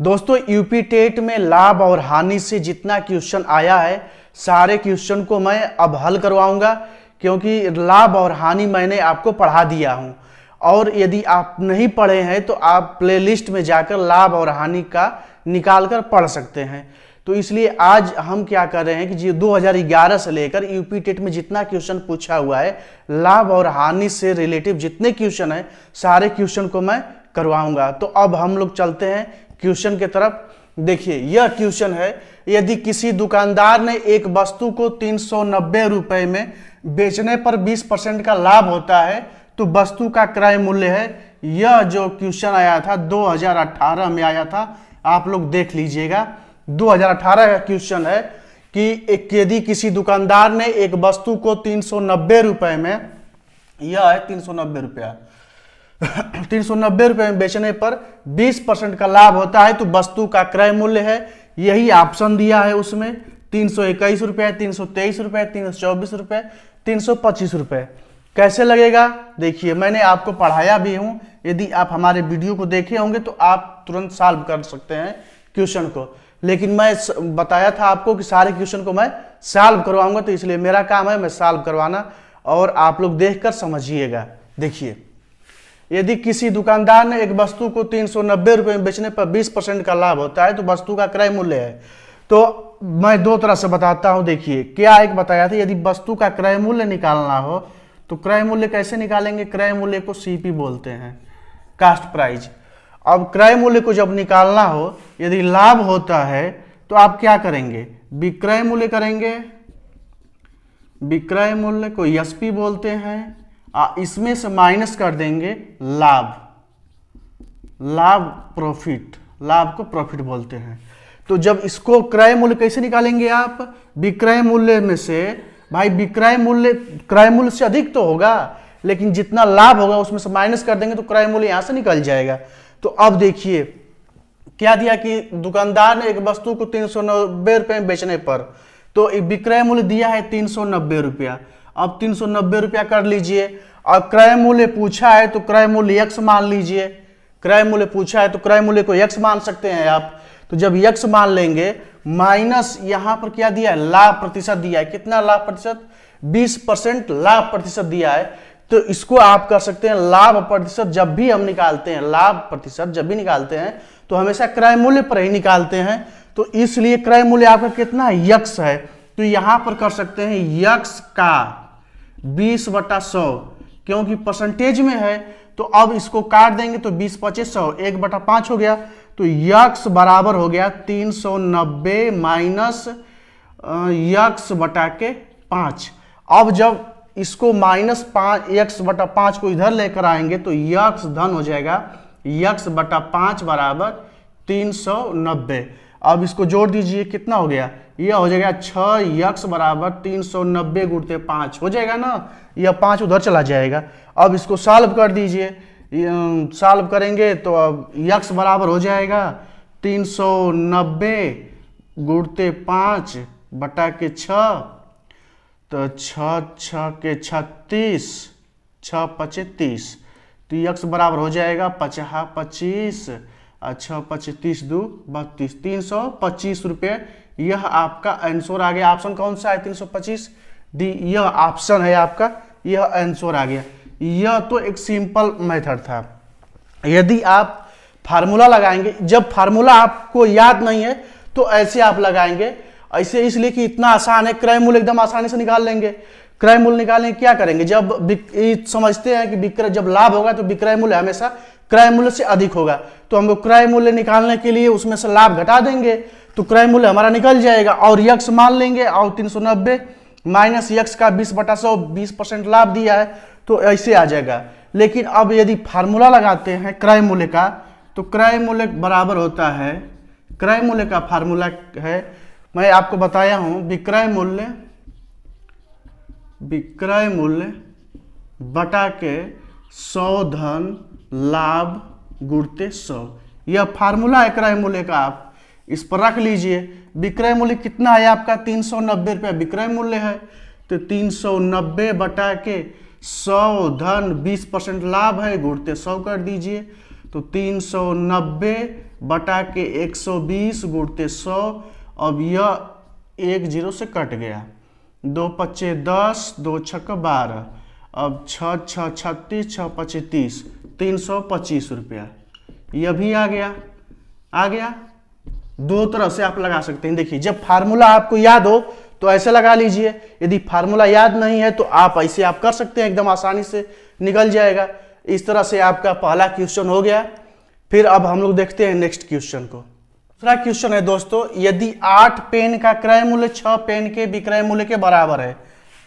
दोस्तों UP TET में लाभ और हानि से जितना क्वेश्चन आया है सारे क्वेश्चन को मैं अब हल करवाऊंगा क्योंकि लाभ और हानि मैंने आपको पढ़ा दिया हूं और यदि आप नहीं पढ़े हैं तो आप प्लेलिस्ट में जाकर लाभ और हानि का निकाल कर पढ़ सकते हैं तो इसलिए आज हम क्या कर रहे हैं कि जी 2011 से लेकर यूपी टेट में जितना क्वेश्चन पूछा हुआ है लाभ और हानि से रिलेटिव जितने क्वेश्चन हैं सारे क्वेश्चन को मैं करवाऊंगा तो अब हम लोग चलते हैं क्वेश्चन के तरफ देखिए यह क्वेश्चन है यदि किसी दुकानदार ने एक वस्तु को तीन रुपए में बेचने पर 20 परसेंट का लाभ होता है तो वस्तु का क्रय मूल्य है यह जो क्वेश्चन आया था 2018 में आया था आप लोग देख लीजिएगा 2018 का क्वेश्चन है कि एक यदि किसी दुकानदार ने एक वस्तु को तीन रुपए में यह है तीन रुपया तीन सौ नब्बे रुपये में बेचने पर 20 परसेंट का लाभ होता है तो वस्तु का क्रय मूल्य है यही ऑप्शन दिया है उसमें तीन सौ इक्कीस रुपये तीन सौ तेईस रुपये तीन सौ चौबीस रुपये तीन सौ पच्चीस रुपये कैसे लगेगा देखिए मैंने आपको पढ़ाया भी हूँ यदि आप हमारे वीडियो को देखे होंगे तो आप तुरंत सॉल्व कर सकते हैं क्वेश्चन को लेकिन मैं बताया था आपको कि सारे क्वेश्चन को मैं सॉल्व करवाऊंगा तो इसलिए मेरा काम है मैं सॉल्व करवाना और आप लोग देखकर समझिएगा देखिए यदि किसी दुकानदार ने एक वस्तु को तीन सौ नब्बे रुपये में बेचने पर बीस परसेंट का लाभ होता है तो वस्तु का क्रय मूल्य है तो मैं दो तरह से बताता हूं देखिए क्या एक बताया था यदि वस्तु का क्रय मूल्य निकालना हो तो क्रय मूल्य कैसे निकालेंगे क्रय मूल्य को सीपी बोलते हैं कास्ट प्राइज अब क्रय मूल्य को जब निकालना हो यदि लाभ होता है तो आप क्या करेंगे विक्रय मूल्य करेंगे विक्रय मूल्य को एसपी बोलते हैं इसमें से माइनस कर देंगे लाभ लाभ प्रॉफिट लाभ को प्रॉफिट बोलते हैं तो जब इसको क्रय मूल्य कैसे निकालेंगे आप विक्रय मूल्य में से भाई विक्रय मूल्य क्रय मूल्य से अधिक तो होगा लेकिन जितना लाभ होगा उसमें से माइनस कर देंगे तो क्रय मूल्य यहां से निकल जाएगा तो अब देखिए क्या दिया कि दुकानदार ने एक वस्तु को तीन सौ नब्बे रुपए में बेचने पर तो विक्रय मूल्य दिया है तीन सौ नब्बे रुपया अब तीन सौ नब्बे रुपया कर लीजिए और क्रय मूल्य पूछा है तो क्रय मूल्य यक्स मान लीजिए क्रय मूल्य पूछा है तो क्रय मूल्य को यक्स मान सकते हैं आप तो जब यक्स मान लेंगे माइनस यहां पर क्या दिया है लाभ प्रतिशत दिया है कितना लाभ प्रतिशत बीस परसेंट लाभ प्रतिशत दिया है तो इसको आप कर सकते हैं लाभ प्रतिशत जब भी हम निकालते हैं लाभ प्रतिशत जब भी निकालते हैं तो हमेशा क्रय मूल्य पर ही निकालते हैं तो इसलिए क्रय मूल्य आपका कितना यक्स है तो यहां पर कर सकते हैं यक्स का बीस बटा सौ क्योंकि परसेंटेज में है तो अब इसको काट देंगे तो बीस पच्चीस सौ एक बटा पांच हो गया तो यक्स बराबर हो गया तीन सौ नब्बे माइनस यक्स बटा के पाँच अब जब इसको माइनस पाँच यक्स बटा पाँच को इधर लेकर आएंगे तो यक्स धन हो जाएगा यक्स बटा पाँच बराबर तीन सौ नब्बे अब इसको जोड़ दीजिए कितना हो गया यह हो जाएगा छः यक्स बराबर तीन सौ नब्बे गुड़ते पाँच हो जाएगा ना यह पाँच उधर चला जाएगा अब इसको सॉल्व कर दीजिए सॉल्व करेंगे तो अब यक्स बराबर हो जाएगा तीन सौ नब्बे गुड़ते पाँच बटा के छ तो छः छः के छत्तीस छ पचे तीस तो यक्स बराबर हो जाएगा पचहा पच्चीस और छः पच्चीस दो बत्तीस तीन सौ पच्चीस रुपये यह आपका आंसर आ गया ऑप्शन कौन सा है तीन सौ पच्चीस डी यह ऑप्शन है आपका यह आंसर आ गया यह तो एक सिंपल मेथड था यदि आप फार्मूला लगाएंगे जब फार्मूला आपको याद नहीं है तो ऐसे आप लगाएंगे ऐसे इसलिए कि इतना आसान है क्रय मूल्य एकदम आसानी से निकाल लेंगे क्रय मूल्य निकालने क्या करेंगे जब समझते हैं कि विक्रय जब लाभ होगा तो विक्रय मूल्य हमेशा क्रय मूल्य से अधिक होगा तो हम लोग क्रय मूल्य निकालने के लिए उसमें से लाभ घटा देंगे तो क्रय मूल्य हमारा निकल जाएगा और यक्ष मान लेंगे और तीन सौ नब्बे माइनस यक्ष का बीस बटा सौ बीस परसेंट लाभ दिया है तो ऐसे आ जाएगा लेकिन अब यदि फार्मूला लगाते हैं क्रय मूल्य का तो क्रय मूल्य बराबर होता है क्रय मूल्य का फार्मूला है मैं आपको बताया हूं विक्रय मूल्य विक्रय मूल्य बटा के सौ धन लाभ गुड़ते सब यह फार्मूला है क्रय मूल्य का आप इस पर रख लीजिए विक्रय मूल्य कितना है आपका तीन सौ नब्बे रुपया विक्रय मूल्य है तो तीन सौ नब्बे बटा के सौ धन बीस परसेंट लाभ है गुड़ते सौ कर दीजिए तो तीन सौ नब्बे बटा के एक सौ बीस गुड़ते सौ अब यह एक जीरो से कट गया दो पच्चे दस दो छक्का बारह अब छः छः छत्तीस छः पच्चीस तीन सौ पच्चीस रुपया यह भी आ गया आ गया दो तरह से आप लगा सकते हैं देखिए जब फार्मूला आपको याद हो तो ऐसे लगा लीजिए यदि फार्मूला याद नहीं है तो आप ऐसे आप कर सकते हैं एकदम आसानी से निकल जाएगा इस तरह से आपका पहला क्वेश्चन हो गया फिर अब हम लोग देखते हैं नेक्स्ट क्वेश्चन को दूसरा क्वेश्चन है दोस्तों यदि आठ पेन का क्रय मूल्य छह पेन के विक्रय मूल्य के बराबर है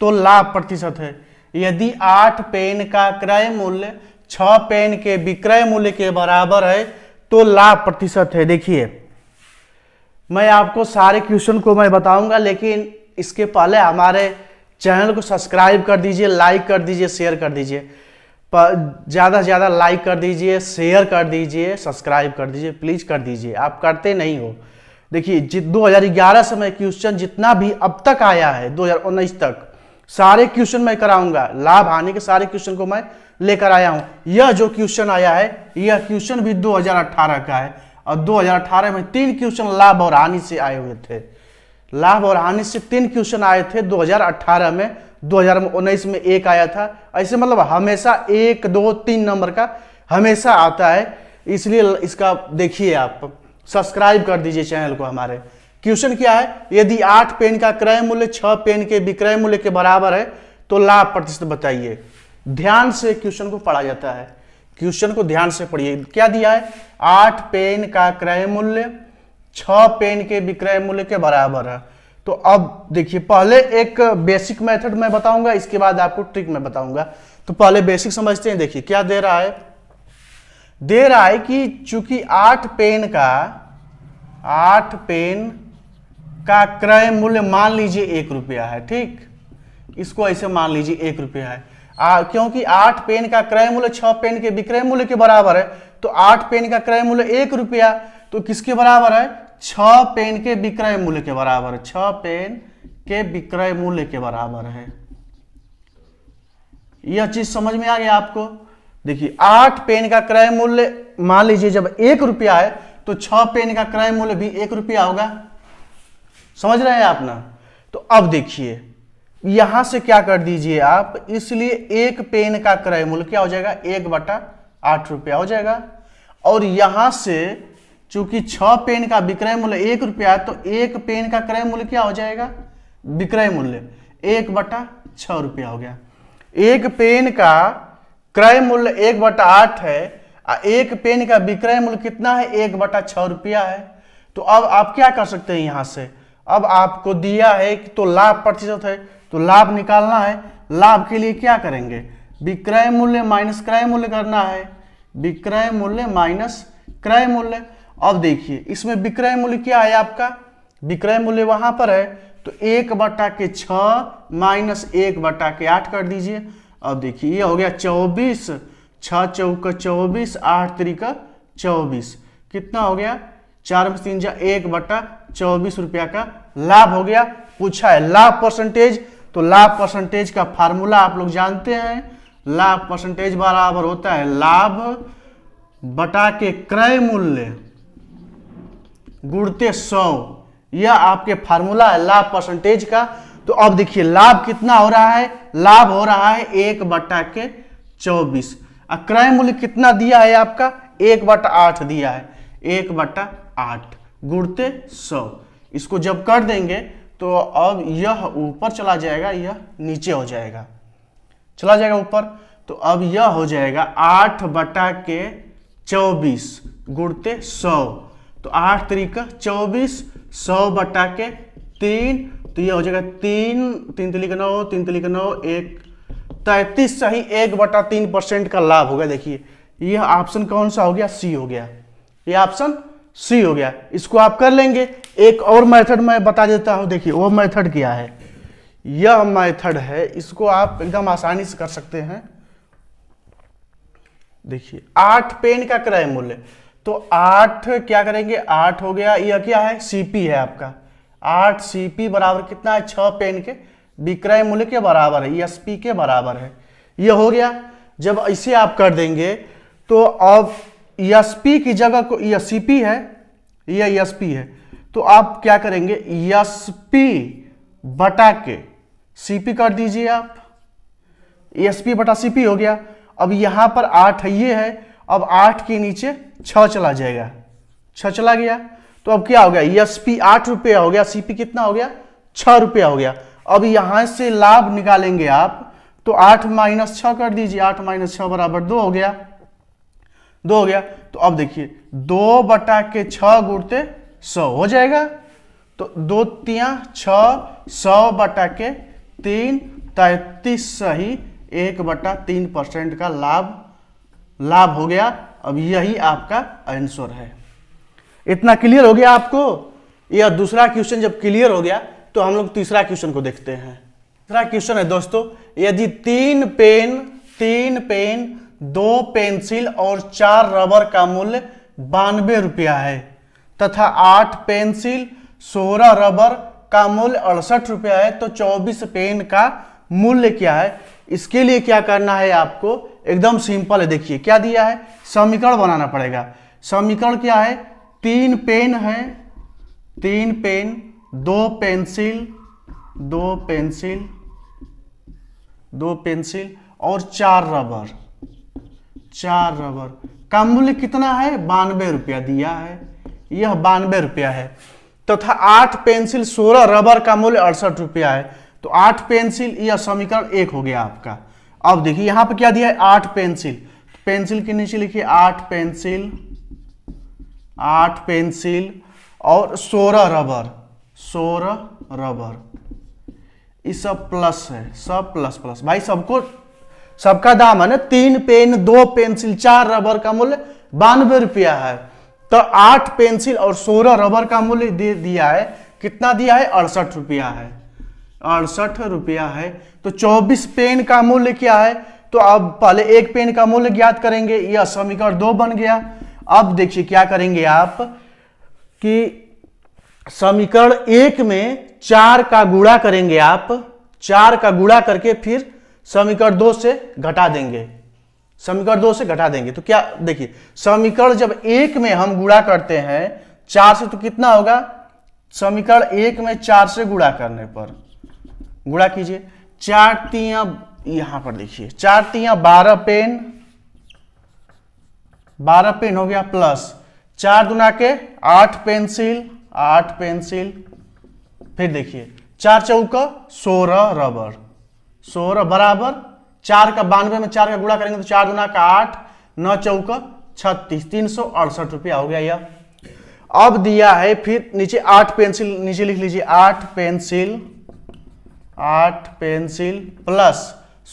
तो लाभ प्रतिशत है यदि आठ पेन का क्रय मूल्य छह पेन के विक्रय मूल्य के बराबर है तो लाभ प्रतिशत है देखिए मैं आपको सारे क्वेश्चन को मैं बताऊंगा लेकिन इसके पहले हमारे चैनल को सब्सक्राइब कर दीजिए लाइक कर दीजिए शेयर कर दीजिए ज़्यादा से ज़्यादा लाइक कर दीजिए शेयर कर दीजिए सब्सक्राइब कर दीजिए प्लीज़ कर दीजिए आप करते नहीं हो देखिए जित दो से मैं क्वेश्चन जितना भी अब तक आया है दो तक सारे क्वेश्चन मैं कराऊंगा लाभ हानि के सारे क्वेश्चन को मैं लेकर आया हूं यह जो क्वेश्चन आया है यह क्वेश्चन भी 2018 का है और 2018 में तीन क्वेश्चन लाभ और हानि से आए हुए थे लाभ और हानि से तीन क्वेश्चन आए थे 2018 में 2019 में एक आया था ऐसे मतलब हमेशा एक दो तीन नंबर का हमेशा आता है इसलिए इसका देखिए आप सब्सक्राइब कर दीजिए चैनल को हमारे क्वेश्चन क्या है यदि आठ पेन का क्रय मूल्य छह पेन के विक्रय मूल्य के बराबर है तो लाभ प्रतिशत बताइए ध्यान से क्वेश्चन को पढ़ा जाता है क्वेश्चन को ध्यान से पढ़िए क्या दिया है आठ पेन का क्रय मूल्य छ पेन के विक्रय मूल्य के बराबर है तो अब देखिए पहले एक बेसिक मेथड मैं बताऊंगा इसके बाद आपको ट्रिक मैं बताऊंगा तो पहले बेसिक समझते हैं देखिए क्या दे रहा है दे रहा है कि चूंकि आठ पेन का आठ पेन का क्रय मूल्य मान लीजिए एक रुपया है ठीक इसको ऐसे मान लीजिए एक रुपया है आ, क्योंकि आठ पेन का क्रय मूल्य छह पेन के विक्रय मूल्य के बराबर है तो आठ पेन का क्रय मूल्य एक रुपया तो किसके बराबर है छह पेन के विक्रय मूल्य के बराबर है पेन के विक्रय मूल्य के बराबर है यह चीज समझ में आ गया आपको देखिए आठ पेन का क्रय मूल्य मान लीजिए जब एक रुपया है तो छ पेन का क्रय मूल्य भी एक रुपया होगा समझ रहे हैं आप ना तो अब देखिए यहां से क्या कर दीजिए आप इसलिए एक पेन का क्रय मूल्य क्या हो जाएगा एक बटा आठ रुपया हो जाएगा और यहां से चूंकि छह पेन का विक्रय मूल्य एक रुपया तो एक पेन का क्रय मूल्य क्या हो जाएगा विक्रय मूल्य एक बटा छह रुपया हो गया एक पेन का क्रय मूल्य एक बटा आठ है एक पेन का विक्रय मूल्य कितना है एक बटा छह रुपया है तो अब आप क्या कर सकते हैं यहां से अब आपको दिया है कि तो लाभ प्रतिशत है तो लाभ निकालना है लाभ के लिए क्या करेंगे विक्रय मूल्य माइनस क्रय मूल्य करना है विक्रय मूल्य माइनस क्रय मूल्य अब देखिए इसमें विक्रय मूल्य क्या है आपका विक्रय मूल्य वहां पर है तो एक बटा के छ माइनस एक बटा के आठ कर दीजिए अब देखिए ये हो गया चौबीस छ चौका चौबीस आठ त्रिका चौबीस कितना हो गया चार में तीन जा एक बटा चौबीस रुपया का लाभ हो गया पूछा है लाभ परसेंटेज तो लाभ परसेंटेज का फार्मूला आप लोग जानते हैं लाभ परसेंटेज बराबर होता है लाभ बटा के क्रय मूल्य गुड़ते सौ यह आपके फार्मूला है लाभ परसेंटेज का तो अब देखिए लाभ कितना हो रहा है लाभ हो रहा है एक बटा के चौबीस क्रय मूल्य कितना दिया है आपका एक बटा आठ दिया है एक बटा आठ गुड़ते सौ इसको जब कर देंगे तो अब यह ऊपर चला जाएगा यह नीचे हो जाएगा चला जाएगा ऊपर तो अब यह हो जाएगा आठ बटा के चौबीस गुड़ते सौ तो आठ तरीका चौबीस सौ बटा के तीन तो यह हो जाएगा तीन तीन तरीका नौ तीन तरीका नौ एक तैतीस सही एक बटा तीन परसेंट का लाभ होगा देखिए यह ऑप्शन कौन सा हो गया सी हो गया यह ऑप्शन सी हो गया इसको आप कर लेंगे एक और मेथड मैं बता देता हूं देखिए वो मेथड क्या है यह मेथड है इसको आप एकदम आसानी से कर सकते हैं देखिए आठ पेन का क्रय मूल्य तो आठ क्या करेंगे आठ हो गया यह क्या है सीपी है आपका आठ सीपी बराबर कितना है छह पेन के विक्रय मूल्य के बराबर है ईएसपी के बराबर है यह हो गया जब इसे आप कर देंगे तो अब पी e की जगह को पी e है या पी e है तो आप क्या करेंगे पी बटा के पी कर दीजिए आप पी बटा पी हो गया अब यहां पर आठ है ये है अब आठ के नीचे छ चला जाएगा छ चला गया तो अब क्या हो गया पी आठ रुपया हो गया सीपी कितना हो गया छह रुपया हो गया अब यहां से लाभ निकालेंगे आप तो आठ माइनस छ कर दीजिए आठ माइनस छ बराबर दो हो गया दो हो गया तो अब देखिए दो बटा के छ गुड़ते सौ हो जाएगा तो दो तिया छ सौ बटा के तीन तैतीस सही एक बटा तीन परसेंट का लाभ लाभ हो गया अब यही आपका आंसर है इतना क्लियर हो गया आपको यह दूसरा क्वेश्चन जब क्लियर हो गया तो हम लोग तीसरा क्वेश्चन को देखते हैं तीसरा क्वेश्चन है दोस्तों यदि तीन पेन तीन पेन दो पेंसिल और चार रबर का मूल्य बानवे रुपया है तथा आठ पेंसिल सोलह रबर का मूल्य अड़सठ रुपया है तो चौबीस पेन का मूल्य क्या है इसके लिए क्या करना है आपको एकदम सिंपल है देखिए क्या दिया है समीकरण बनाना पड़ेगा समीकरण क्या है तीन पेन है तीन पेन दो पेंसिल दो पेंसिल दो पेंसिल और चार रबर चार रबर का मूल्य कितना है बानवे रुपया दिया है यह बानवे रुपया है तथा तो आठ पेंसिल सोलह रबर का मूल्य अड़सठ रुपया है तो आठ पेंसिल यह समीकरण एक हो गया आपका अब देखिए यहां पर क्या दिया है आठ पेंसिल पेंसिल के नीचे लिखिए आठ पेंसिल आठ पेंसिल और सोलह रबर सोलह रबर इस सब प्लस है सब प्लस प्लस भाई सबको सबका दाम है ना तीन पेन दो पेंसिल चार रबर का मूल्य बानवे रुपया है तो आठ पेंसिल और सोलह रबर का मूल्य दे दिया है कितना दिया है अड़सठ रुपया है अड़सठ रुपया है तो चौबीस पेन का मूल्य क्या है तो अब पहले एक पेन का मूल्य ज्ञात करेंगे यह समीकरण दो बन गया अब देखिए क्या करेंगे आप कि समीकरण एक में चार का गुणा करेंगे आप चार का गुणा करके फिर समीकरण दो से घटा देंगे समीकरण दो से घटा देंगे तो क्या देखिए समीकरण जब एक में हम गुणा करते हैं चार से तो कितना होगा समीकरण एक में चार से गुणा करने पर गुणा कीजिए चार तिया यहां पर देखिए चार तिया बारह पेन बारह पेन हो गया प्लस चार दुना के आठ पेंसिल आठ पेंसिल फिर देखिए चार चौका सोलह रबर सोलह बराबर चार का बानवे में चार का गुणा करेंगे तो चार गुना का आठ नौ चौक छत्तीस तीन सौ अड़सठ रुपया हो गया यह अब दिया है फिर नीचे आठ पेंसिल नीचे लिख लीजिए आठ पेंसिल आठ पेंसिल प्लस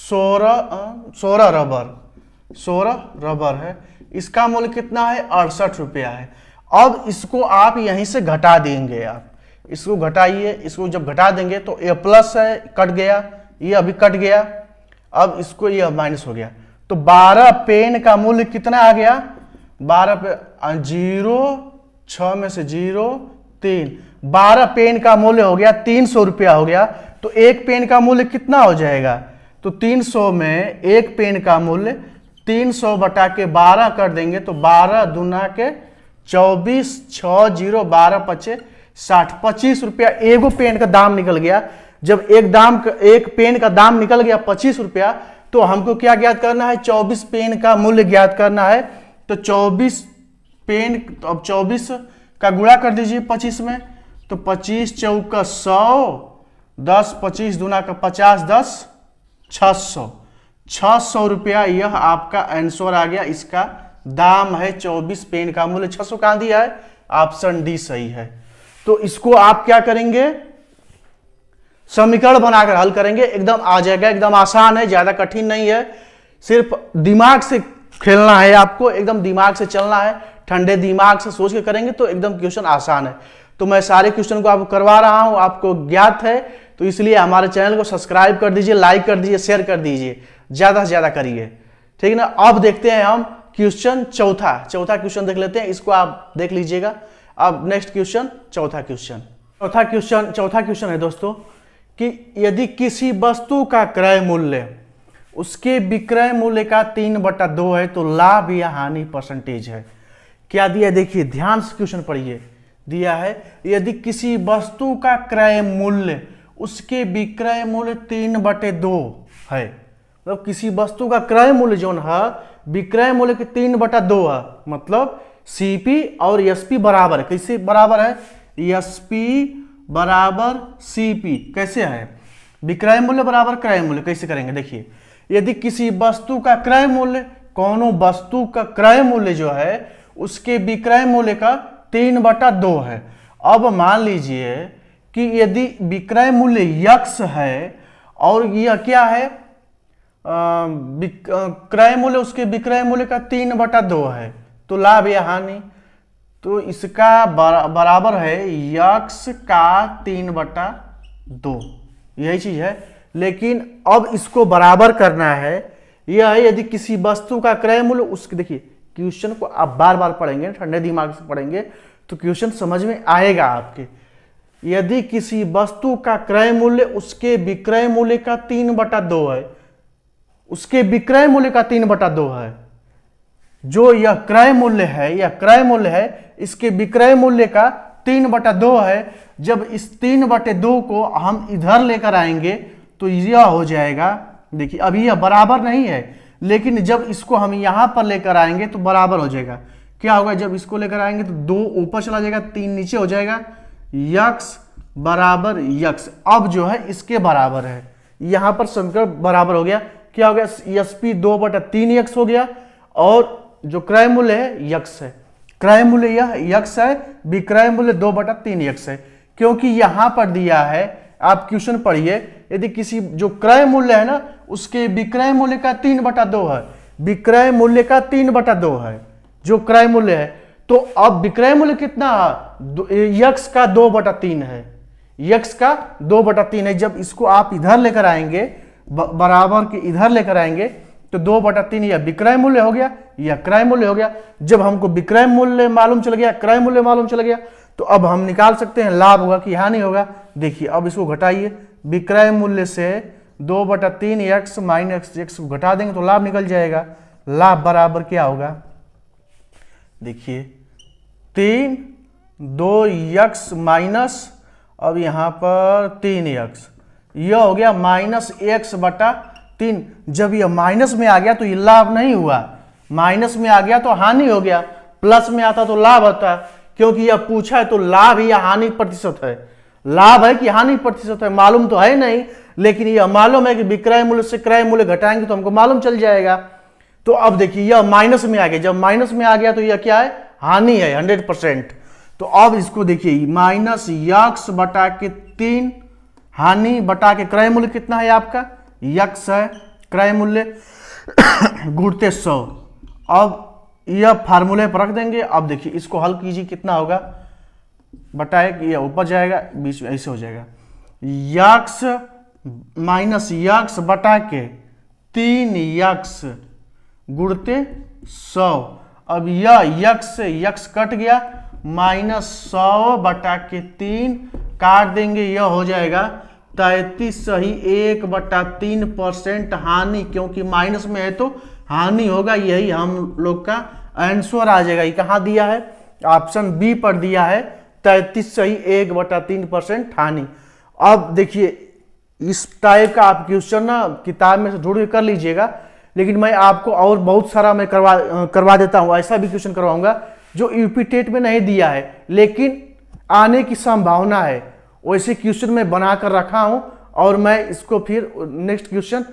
सोलह सोलह रबर सोलह रबर है इसका मूल्य कितना है अड़सठ रुपया है अब इसको आप यहीं से घटा देंगे आप इसको घटाइए इसको जब घटा देंगे तो ए प्लस है कट गया ये अभी कट गया अब इसको ये माइनस हो गया तो 12 पेन का मूल्य कितना आ गया 12 पे जीरो छ में से जीरो तीन बारह पेन का मूल्य हो गया तीन सौ रुपया हो गया तो एक पेन का मूल्य कितना हो जाएगा तो तीन सौ में एक पेन का मूल्य तीन सौ बटा के बारह कर देंगे तो बारह दुना के चौबीस छ जीरो बारह पचे साठ पच्चीस रुपया एगो पेन का दाम निकल गया जब एक दाम एक पेन का दाम निकल गया पच्चीस रुपया तो हमको क्या ज्ञात करना है चौबीस पेन का मूल्य ज्ञात करना है तो चौबीस पेन तो अब चौबीस का गुणा कर दीजिए पच्चीस में तो पच्चीस चौक सौ दस पच्चीस दुना का पचास दस छः सौ छ सौ रुपया यह आपका आंसर आ गया इसका दाम है चौबीस पेन का मूल्य छह सौ का दिया है ऑप्शन डी सही है तो इसको आप क्या करेंगे समीकरण बनाकर हल करेंगे एकदम आ जाएगा एकदम आसान है ज़्यादा कठिन नहीं है सिर्फ दिमाग से खेलना है आपको एकदम दिमाग से चलना है ठंडे दिमाग से सोच के करेंगे तो एकदम क्वेश्चन आसान है तो मैं सारे क्वेश्चन को आपको करवा रहा हूँ आपको ज्ञात है तो इसलिए हमारे चैनल को सब्सक्राइब कर दीजिए लाइक कर दीजिए शेयर कर दीजिए ज़्यादा से ज़्यादा करिए ठीक है ना अब देखते हैं हम क्वेश्चन चौथा चौथा क्वेश्चन देख लेते हैं इसको आप देख लीजिएगा अब नेक्स्ट क्वेश्चन चौथा क्वेश्चन चौथा क्वेश्चन चौथा क्वेश्चन है दोस्तों कि यदि किसी वस्तु का क्रय मूल्य उसके विक्रय मूल्य का तीन बटा दो है तो लाभ या हानि परसेंटेज है क्या दिया देखिए ध्यान से क्वेश्चन पढ़िए दिया है यदि किसी वस्तु का क्रय मूल्य उसके विक्रय मूल्य तीन बटे दो है मतलब किसी वस्तु का क्रय मूल्य जो है विक्रय मूल्य के तीन बटा दो है मतलब सीपी और एसपी बराबर है कैसे बराबर है एसपी बराबर सीपी कैसे है विक्रय मूल्य बराबर क्रय मूल्य कैसे करेंगे देखिए यदि किसी वस्तु का क्रय मूल्य कौनो वस्तु का क्रय मूल्य जो है उसके विक्रय मूल्य का तीन बटा दो है अब मान लीजिए कि यदि विक्रय मूल्य यक्ष है और यह क्या है क्रय मूल्य उसके विक्रय मूल्य का तीन बटा दो है तो लाभ या हानि तो इसका बरा, बराबर है यक्स का तीन बटा दो यही चीज है लेकिन अब इसको बराबर करना है यह है यदि किसी वस्तु का क्रय मूल्य उसके देखिए क्वेश्चन को आप बार बार पढ़ेंगे ठंडे दिमाग से पढ़ेंगे तो क्वेश्चन समझ में आएगा आपके यदि किसी वस्तु का क्रय मूल्य उसके विक्रय मूल्य का तीन बटा दो है उसके विक्रय मूल्य का तीन बटा दो है जो यह क्रय मूल्य है यह क्रय मूल्य है इसके विक्रय मूल्य का तीन बटा दो है जब इस तीन बटे दो को हम इधर लेकर आएंगे तो यह हो जाएगा देखिए अभी यह बराबर नहीं है लेकिन जब इसको हम यहाँ पर लेकर आएंगे तो बराबर हो जाएगा क्या होगा जब इसको लेकर आएंगे तो दो ऊपर चला जाएगा तीन नीचे हो जाएगा यक्स बराबर यक्स अब जो है इसके बराबर है यहाँ पर समीकरण बराबर हो गया क्या हो गया एस पी दो बटा तीन यक्स हो गया और जो क्रय मूल्य है यक्ष है क्रय मूल्य यह यक्ष है विक्रय मूल्य दो बटा तीन यक्ष है क्योंकि यहां पर दिया है आप क्वेश्चन पढ़िए यदि किसी जो क्रय मूल्य है ना उसके विक्रय मूल्य का तीन बटा दो है विक्रय मूल्य का तीन बटा दो है जो क्रय मूल्य है तो अब विक्रय मूल्य कितना यक्ष का दो बटा तीन है यक्ष का दो बटा तीन है जब इसको आप इधर लेकर आएंगे बराबर के इधर लेकर आएंगे तो दो बटा तीन या विक्रय मूल्य हो गया या क्रय मूल्य हो गया जब हमको विक्रय मूल्य मालूम चल गया क्रय मूल्य मालूम चल गया तो अब हम निकाल सकते हैं लाभ होगा कि हानि होगा देखिए अब इसको घटाइए विक्रय मूल्य से दो बटा तीन एक्स माइनस एक्स घटा देंगे तो लाभ निकल जाएगा लाभ बराबर क्या होगा देखिए तीन दो यक्स माइनस अब यहां पर तीन यक्स यह हो गया माइनस एक्स बटा तीन जब यह माइनस में आ गया तो ये लाभ नहीं हुआ माइनस में आ गया तो हानि हो गया प्लस में आता तो लाभ होता क्योंकि यह पूछा है तो लाभ या हानि प्रतिशत है लाभ है कि हानि प्रतिशत है मालूम तो है नहीं लेकिन यह मालूम है कि विक्रय मूल्य से क्रय मूल्य घटाएंगे तो हमको मालूम चल जाएगा तो अब देखिए यह माइनस में आ गया जब माइनस में आ गया तो यह क्या है हानि है हंड्रेड परसेंट तो अब इसको देखिए माइनस यक्स बटा के तीन हानि बटा के क्रय मूल्य कितना है आपका यक्ष है क्रय मूल्य गुड़ते सौ अब यह फार्मूले पर रख देंगे अब देखिए इसको हल कीजिए कितना होगा बटाए कि यह ऊपर जाएगा बीच ऐसे हो जाएगा यक्ष माइनस यक्ष बटा के तीन यक्ष गुड़ते सौ अब यह यक्ष यक्ष कट गया माइनस सौ बटा के तीन काट देंगे यह हो जाएगा तैतीस सही एक बटा तीन परसेंट हानि क्योंकि माइनस में है तो हानि होगा यही हम लोग का आंसर आ जाएगा ये कहाँ दिया है ऑप्शन बी पर दिया है तैतीस सही एक बटा तीन परसेंट हानि अब देखिए इस टाइप का आप क्वेश्चन ना किताब में से ढूंढ के कर लीजिएगा लेकिन मैं आपको और बहुत सारा मैं करवा करवा देता हूँ ऐसा भी क्वेश्चन करवाऊंगा जो यूपी टेट में नहीं दिया है लेकिन आने की संभावना है वैसे क्वेश्चन में बना कर रखा हूँ और मैं इसको फिर नेक्स्ट क्वेश्चन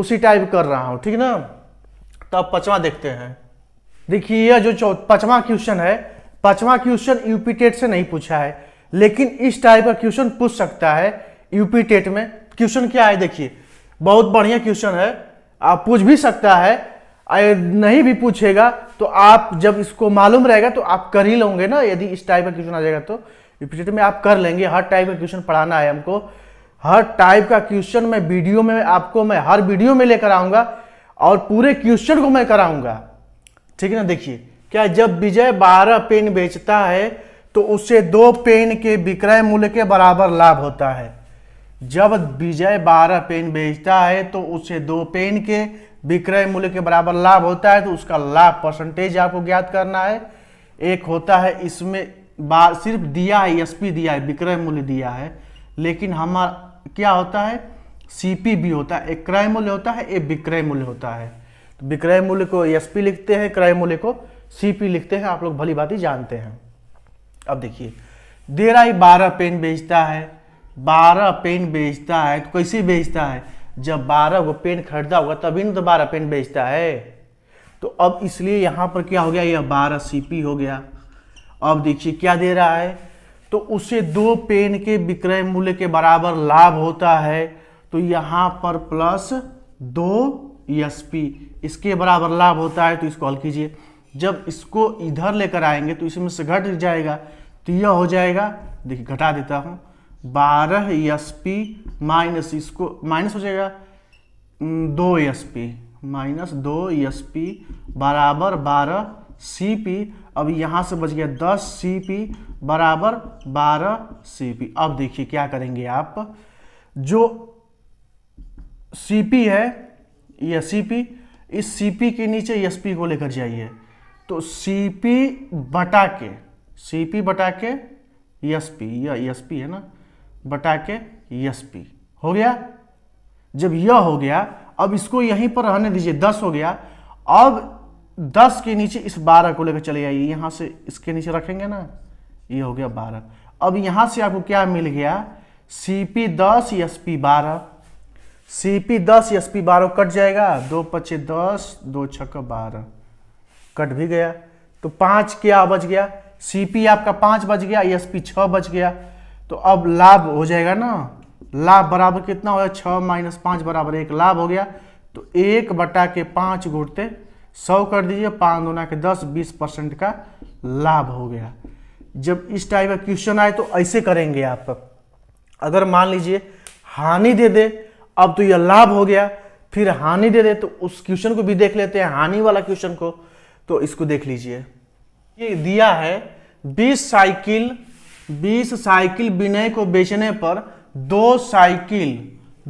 उसी टाइप कर रहा हूँ ठीक ना तब तो पचवा देखते हैं देखिए यह जो पचवा क्वेश्चन है पचवा क्वेश्चन यूपी टेट से नहीं पूछा है लेकिन इस टाइप का क्वेश्चन पूछ सकता है यूपी टेट में क्वेश्चन क्या है देखिए बहुत बढ़िया क्वेश्चन है आप पूछ भी सकता है नहीं भी पूछेगा तो आप जब इसको मालूम रहेगा तो आप कर ही लोगे ना यदि इस टाइप का क्वेश्चन आ जाएगा तो रिपीटेड में आप कर लेंगे हर टाइप का क्वेश्चन पढ़ाना है हमको हर टाइप का क्वेश्चन मैं वीडियो में आपको मैं हर वीडियो में लेकर आऊँगा और पूरे क्वेश्चन को मैं कराऊँगा ठीक है ना देखिए क्या जब विजय बारह पेन बेचता है तो उसे दो पेन के विक्रय मूल्य के बराबर लाभ होता है जब विजय बारह पेन बेचता है तो उसे दो पेन के विक्रय मूल्य के बराबर लाभ होता है तो उसका लाभ परसेंटेज आपको ज्ञात करना है एक होता है इसमें बार सिर्फ दिया है एसपी दिया है विक्रय मूल्य दिया है लेकिन हमारा क्या होता है सीपी भी होता है एक क्रय मूल्य होता है एक विक्रय मूल्य होता है तो विक्रय मूल्य को एसपी लिखते हैं क्रय मूल्य को सीपी लिखते हैं आप लोग भली बात ही जानते हैं अब देखिए ही बारह पेन बेचता है बारह पेन बेचता है तो कैसे बेचता है जब बारह वो पेन खरीदा होगा तभी ना तो बारह पेन बेचता है तो अब इसलिए यहाँ पर क्या हो गया यह बारह सी हो गया अब देखिए क्या दे रहा है तो उसे दो पेन के विक्रय मूल्य के बराबर लाभ होता है तो यहाँ पर प्लस दो एस इसके बराबर लाभ होता है तो इसको हल कीजिए जब इसको इधर लेकर आएंगे तो इसमें से घट जाएगा तो यह हो जाएगा देखिए घटा देता हूँ बारह एस पी माइनस इसको माइनस हो जाएगा दो एस पी माइनस दो एस पी बराबर बारह सी पी अब यहाँ से बच गया दस सी पी बराबर बारह सी पी अब देखिए क्या करेंगे आप जो सी पी है यह सी पी इस सी पी के नीचे एस पी को लेकर जाइए तो सी पी बटा के सी पी बटा के एस पी या एस पी है ना बटा के एस पी हो गया जब यह हो गया अब इसको यहीं पर रहने दीजिए दस हो गया अब दस के नीचे इस बारह को लेकर चले जाइए यहाँ से इसके नीचे रखेंगे ना ये हो गया बारह अब यहाँ से आपको क्या मिल गया सी पी दस एस पी बारह सी पी दस एस पी बारह कट जाएगा दो पचे दस दो छक बारह कट भी गया तो पाँच क्या बच गया सी पी आपका पाँच बच गया एस पी छः बच गया तो अब लाभ हो जाएगा ना लाभ बराबर कितना हो गया छः माइनस पाँच बराबर एक लाभ हो गया तो एक बटा के पाँच घोटते सौ कर दीजिए पाँच दोना के दस बीस परसेंट का लाभ हो गया जब इस टाइप का क्वेश्चन आए तो ऐसे करेंगे आप अगर मान लीजिए हानि दे दे अब तो यह लाभ हो गया फिर हानि दे दे तो उस क्वेश्चन को भी देख लेते हैं हानि वाला क्वेश्चन को तो इसको देख लीजिए ये दिया है 20 साइकिल 20 साइकिल विनय को बेचने पर दो साइकिल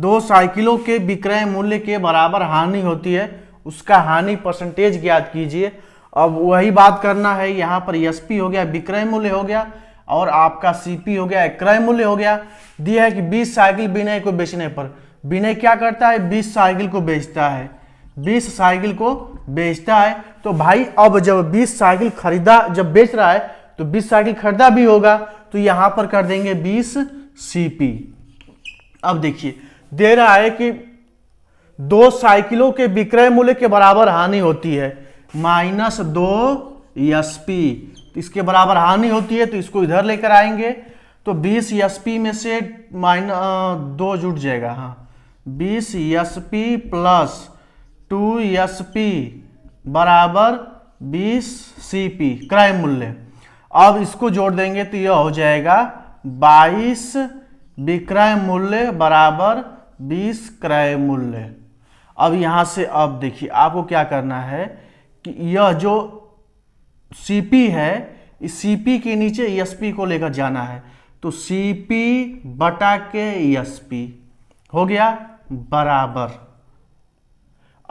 दो साइकिलों के विक्रय मूल्य के बराबर हानि होती है उसका हानि परसेंटेज ज्ञात कीजिए अब वही बात करना है यहाँ पर एस हो गया विक्रय मूल्य हो गया और आपका सीपी हो गया क्रय मूल्य हो गया दिया है कि 20 साइकिल विनय को बेचने पर विनय क्या करता है 20 साइकिल को बेचता है 20 साइकिल को बेचता है तो भाई अब जब 20 साइकिल खरीदा जब बेच रहा है तो 20 साइकिल खरीदा भी होगा तो यहां पर कर देंगे 20 सीपी अब देखिए दे रहा है कि दो साइकिलों के विक्रय मूल्य के बराबर हानि होती है माइनस दो एस पी इसके बराबर हानि होती है तो इसको इधर लेकर आएंगे तो 20 एस पी में से माइन दो जुट जाएगा हाँ 20 S P plus two S P बराबर 20 सी पी क्रय मूल्य अब इसको जोड़ देंगे तो यह हो जाएगा 22 विक्रय मूल्य बराबर 20 क्रय मूल्य अब यहाँ से अब देखिए आपको क्या करना है कि यह जो सी पी है इस सी के नीचे एस पी को लेकर जाना है तो सी पी बटा के एस पी हो गया बराबर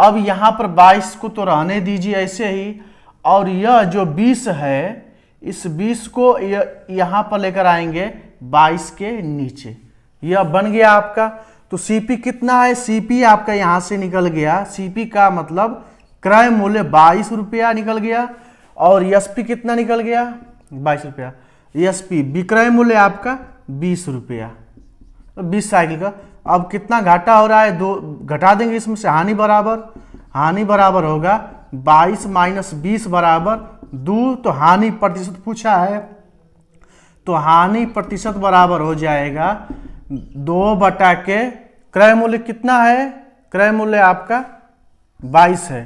अब यहाँ पर 22 को तो रहने दीजिए ऐसे ही और यह जो 20 है इस 20 को यह यहाँ पर लेकर आएंगे 22 के नीचे यह बन गया आपका तो सीपी कितना है सीपी आपका यहाँ से निकल गया सीपी का मतलब क्रय मूल्य बाईस रुपया निकल गया और एस कितना निकल गया बाईस रुपया एस विक्रय मूल्य आपका बीस रुपया तो बीस साइकिल का अब कितना घाटा हो रहा है दो घटा देंगे इसमें से हानि बराबर हानि बराबर होगा बाईस माइनस बीस बराबर दो तो हानि प्रतिशत पूछा है तो हानि प्रतिशत बराबर हो जाएगा दो बटा के क्रय मूल्य कितना है क्रय मूल्य आपका बाईस है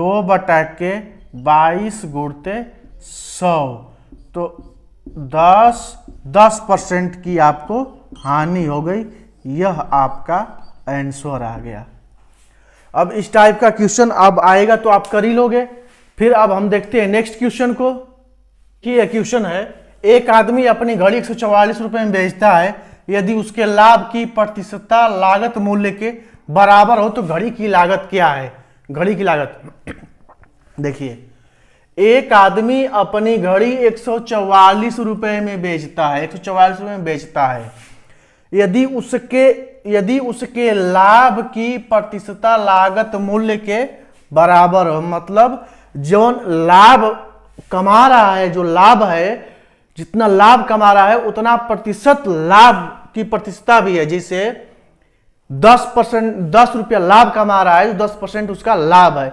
दो बटा के बाईस गुड़ते सौ तो दस दस परसेंट की आपको हानि हो गई यह आपका आंसर आ गया अब इस टाइप का क्वेश्चन अब आएगा तो आप कर ही लोगे फिर अब हम देखते हैं नेक्स्ट क्वेश्चन को कि यह क्वेश्चन है एक आदमी अपनी घड़ी एक सौ में बेचता है यदि उसके लाभ की प्रतिशतता लागत मूल्य के बराबर हो तो घड़ी की लागत क्या है घड़ी की लागत देखिए एक आदमी अपनी घड़ी एक रुपए में बेचता है एक रुपए में बेचता है यदि उसके यदि उसके लाभ की प्रतिशतता लागत मूल्य के बराबर हो मतलब जो लाभ कमा रहा है जो लाभ है जितना लाभ कमा रहा है उतना प्रतिशत लाभ की प्रतिशतता भी है जैसे दस परसेंट दस रुपया लाभ कमा रहा है तो दस परसेंट उसका लाभ है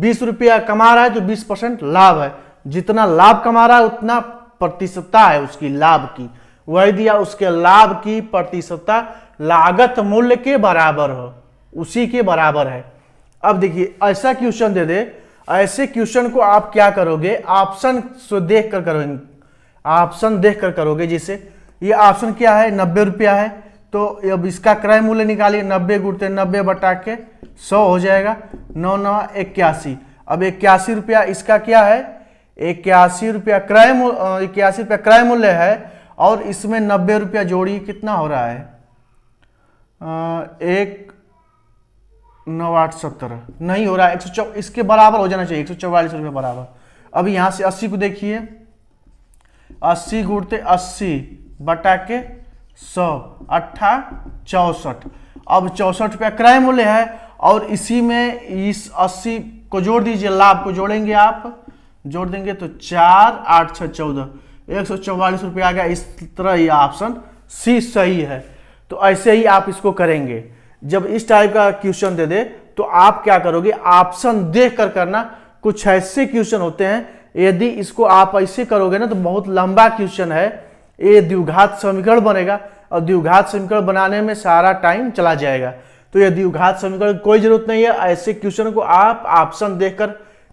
बीस रुपया कमा रहा है तो बीस परसेंट लाभ है जितना लाभ कमा रहा है उतना प्रतिशतता है उसकी लाभ की वही दिया उसके लाभ की प्रतिशतता लागत मूल्य के बराबर हो उसी के बराबर है अब देखिए ऐसा क्वेश्चन दे दे ऐसे क्वेश्चन को आप क्या करोगे ऑप्शन से देख कर करोगे ऑप्शन देख कर करोगे जैसे ये ऑप्शन क्या है नब्बे रुपया है तो अब इसका क्रय मूल्य निकालिए नब्बे गुड़ते नब्बे बटा के सौ हो जाएगा नौ नौ इक्यासी अब इक्यासी रुपया इसका क्या है इक्यासी रुपया क्रय मूल्य इक्यासी रुपया क्रय मूल्य है और इसमें नब्बे रुपया जोड़िए कितना हो रहा है एक नौ आठ सत्तर नहीं हो रहा है एक सौ इसके बराबर हो जाना चाहिए एक सौ चौवालीस रुपये बराबर अब यहाँ से अस्सी को देखिए अस्सी गुड़ते अस्सी बटा के सौ अट्ठा चौसठ अब चौसठ रुपया क्रय मूल्य है और इसी में इस अस्सी को जोड़ दीजिए लाभ को जोड़ेंगे आप जोड़ देंगे तो चार आठ छः चौदह एक सौ चौवालीस रुपया आ गया इस तरह यह ऑप्शन सी सही है तो ऐसे ही आप इसको करेंगे जब इस टाइप का क्वेश्चन दे दे तो आप क्या करोगे ऑप्शन देख कर करना कुछ ऐसे क्वेश्चन होते हैं यदि इसको आप ऐसे करोगे ना तो बहुत लंबा क्वेश्चन है ये द्विघात समीकरण बनेगा और द्विघात समीकरण बनाने में सारा टाइम चला जाएगा तो यह द्विघात समीकरण कोई जरूरत नहीं है ऐसे क्वेश्चन को आप ऑप्शन देखकर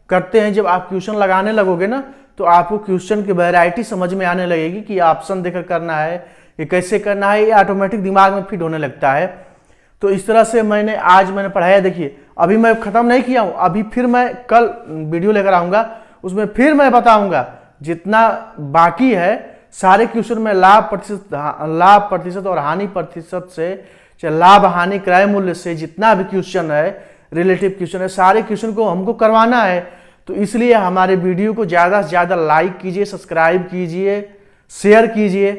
करते हैं जब आप क्वेश्चन लगाने लगोगे ना तो आपको क्वेश्चन की वेराइटी समझ में आने लगेगी कि ऑप्शन देकर करना है ये कैसे करना है ये ऑटोमेटिक दिमाग में फिट होने लगता है तो इस तरह से मैंने आज मैंने पढ़ाया देखिए अभी मैं ख़त्म नहीं किया हूँ अभी फिर मैं कल वीडियो लेकर आऊँगा उसमें फिर मैं बताऊंगा जितना बाकी है सारे क्वेश्चन में लाभ प्रतिशत लाभ प्रतिशत और हानि प्रतिशत से चाहे लाभ हानि क्रय मूल्य से जितना भी क्वेश्चन है रिलेटिव क्वेश्चन है सारे क्वेश्चन को हमको करवाना है तो इसलिए हमारे वीडियो को ज़्यादा से ज़्यादा लाइक कीजिए सब्सक्राइब कीजिए शेयर कीजिए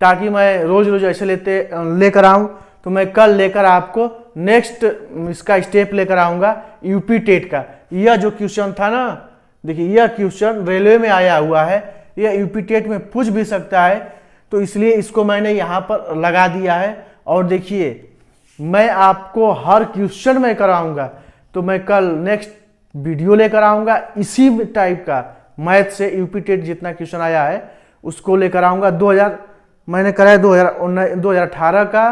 ताकि मैं रोज़ रोज़ ऐसे लेते लेकर आऊँ तो मैं कल लेकर आपको नेक्स्ट इसका स्टेप लेकर आऊँगा यूपी टेट का यह जो क्वेश्चन था ना देखिए यह क्वेश्चन रेलवे में आया हुआ है यह यूपीटेट में पूछ भी सकता है तो इसलिए इसको मैंने यहाँ पर लगा दिया है और देखिए मैं आपको हर क्वेश्चन में कराऊंगा तो मैं कल नेक्स्ट वीडियो लेकर आऊँगा इसी टाइप का मैथ से यूपीटेट जितना क्वेश्चन आया है उसको लेकर आऊँगा 2000 मैंने कराया दो हज़ार का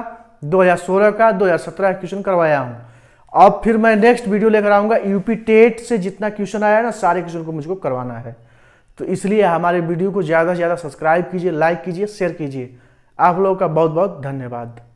2016 का 2017 का क्वेश्चन करवाया हूँ अब फिर मैं नेक्स्ट वीडियो लेकर आऊँगा यूपी टेट से जितना क्वेश्चन आया ना सारे क्वेश्चन को मुझको करवाना है तो इसलिए हमारे वीडियो को ज़्यादा से ज़्यादा सब्सक्राइब कीजिए लाइक कीजिए शेयर कीजिए आप लोगों का बहुत बहुत धन्यवाद